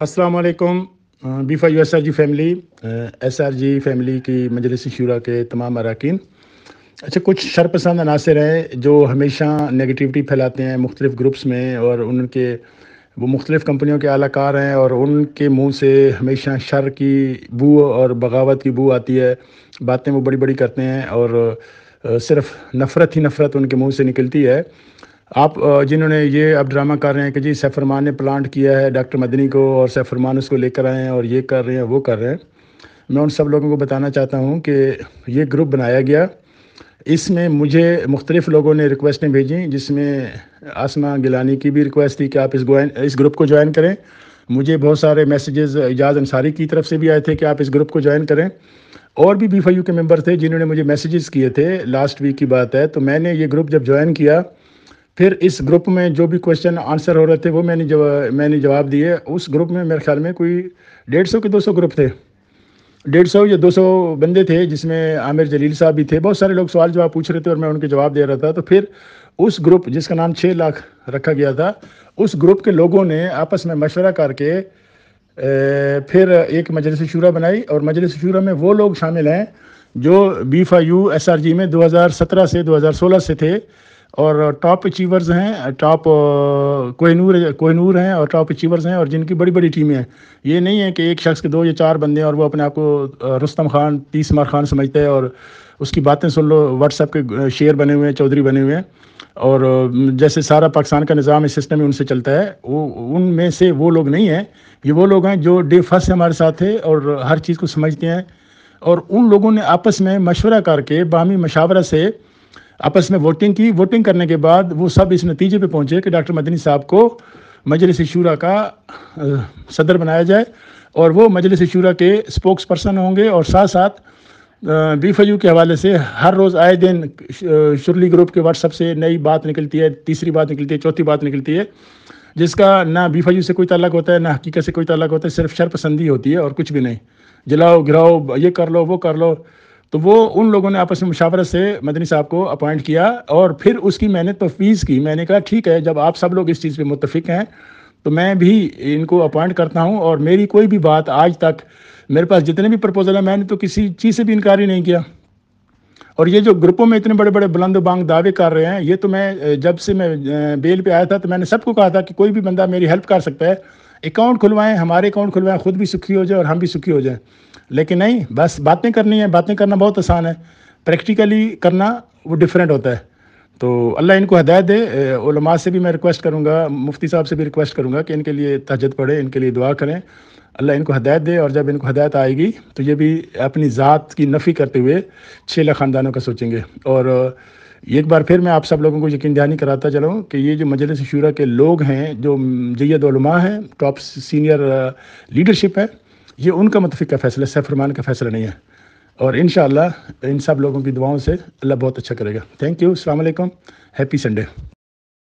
असलकम बीफा U S R G family S R G family की मजलिस शूरा के तमाम अरकान अच्छा कुछ शरपसंद अनासर हैं जो हमेशा नेगेटिविटी फैलाते हैं मुख्तलिफ़ ग्रुप्स में और उनके वो मुख्तलिफ़ कंपनीों के अलाकार हैं और उनके मुँह से हमेशा शर की बू और बगावत की बू आती है बातें वो बड़ी बड़ी करते हैं और सिर्फ नफ़रत ही नफ़रत उनके मुँह से निकलती है आप जिन्होंने ये अब ड्रामा कर रहे हैं कि जी सैफरमान ने प्लांट किया है डॉक्टर मदनी को और सैफरमान उसको लेकर आए हैं और ये कर रहे हैं वो कर रहे हैं मैं उन सब लोगों को बताना चाहता हूँ कि ये ग्रुप बनाया गया इसमें मुझे मुख्तलिफ़ लोगों ने रिक्वेस्टें भेजी जिसमें आसमा गिलानी की भी रिक्वेस्ट थी कि आप इस गोइन इस ग्रुप को ज्वाइन करें मुझे बहुत सारे मैसेजेस इजाज अंसारी की तरफ से भी आए थे कि आप इस ग्रुप को ज्वाइन करें और भी बी के मेम्बर थे जिन्होंने मुझे मैसेजेस किए थे लास्ट वीक की बात है तो मैंने ये ग्रुप जब ज्वाइन किया फिर इस ग्रुप में जो भी क्वेश्चन आंसर हो रहे थे वो मैंने जवा, मैंने जवाब दिए उस ग्रुप में मेरे ख्याल में कोई डेढ़ सौ के दो सौ ग्रुप थे डेढ़ सौ या दो सौ बंदे थे जिसमें आमिर जलील साहब भी थे बहुत सारे लोग सवाल जवाब पूछ रहे थे और मैं उनके जवाब दे रहा था तो फिर उस ग्रुप जिसका नाम छः लाख रखा गया था उस ग्रुप के लोगों ने आपस में मशवरा करके फिर एक मजलिस शुरा बनाई और मजलिस शुरा में वो लोग शामिल हैं जो बी फाई यू एस आर जी में 2017 से 2016 से थे और टॉप अचीवर्स हैं टॉप कोहनूर कोहनूर हैं और टॉप अचीवर्स हैं और जिनकी बड़ी बड़ी टीमें हैं ये नहीं है कि एक शख्स के दो या चार बंदे हैं और वो अपने आप को uh, रुस्तम खान तीसमार खान समझते हैं और उसकी बातें सुन लो व्हाट्सएप के uh, शेयर बने हुए हैं चौधरी बने हुए हैं और uh, जैसे सारा पाकिस्तान का निज़ाम इस सिस्टम में उनसे चलता है वो उनमें से वो लोग नहीं हैं ये वो लोग हैं जो डे फर्स्ट हमारे साथ है और हर चीज़ को समझते हैं और उन लोगों ने आपस में मशवरा करके बामी मशावरा से आपस में वोटिंग की वोटिंग करने के बाद वो सब इस नतीजे पे पहुंचे कि डॉक्टर मदनी साहब को मजलिस शूरा का सदर बनाया जाए और वो मजलिस शूरा के स्पोक्स पर्सन होंगे और साथ साथ बी फयू के हवाले से हर रोज़ आए दिन शुरली ग्रुप के व्हाट्सअप से नई बात निकलती है तीसरी बात निकलती है चौथी बात निकलती है जिसका ना बी फयू से कोई तलाक होता है ना हकीकत से कोई तलाक होता है सिर्फ शरपसंदी होती है और कुछ भी नहीं जलाओ गिराओ ये कर लो वो कर लो तो वो उन लोगों ने आपस में मुशावरत से मदनी साहब को अपॉइंट किया और फिर उसकी मैंने तफवीज़ तो की मैंने कहा ठीक है जब आप सब लोग इस चीज़ पे मुतफिक हैं तो मैं भी इनको अपॉइंट करता हूँ और मेरी कोई भी बात आज तक मेरे पास जितने भी प्रपोजल हैं मैंने तो किसी चीज़ से भी इनकार ही नहीं किया और ये जो ग्रुपों में इतने बड़े बड़े बुलंद बांग दावे कर रहे हैं ये तो मैं जब से मैं बेल पे आया था तो मैंने सबको कहा था कि कोई भी बंदा मेरी हेल्प कर सकता है अकाउंट खुलवाएं हमारे अकाउंट खुलवाएं खुद भी सुखी हो जाए और हम भी सुखी हो जाएं लेकिन नहीं बस बातें करनी है बातें करना बहुत आसान है प्रैक्टिकली करना वो डिफरेंट होता है तो अल्लाह इनको हदायत दे उलमा से भी मैं रिक्वेस्ट करूँगा मुफ्ती साहब से भी रिक्वेस्ट करूँगा कि इनके लिए तहजद पढ़े इनके लिए दुआ करें अल्लाह इनको हदायत दे और जब इनको हदायत आएगी तो ये भी अपनी ज़ात की नफ़ी करते हुए छः लाख ख़ानदानों का सोचेंगे और एक बार फिर मैं आप सब लोगों को यकीन दहानी कराता चलाऊँ कि ये जो मजलिस शुरा के लोग हैं जो जैदा हैं टॉप सीनियर लीडरशिप है ये उनका मुतफिक का फैसला सैफ रमान का फैसला नहीं है और इन इन सब लोगों की दुआओं से अल्लाह बहुत अच्छा करेगा थैंक यू अलैक् हैप्पी संडे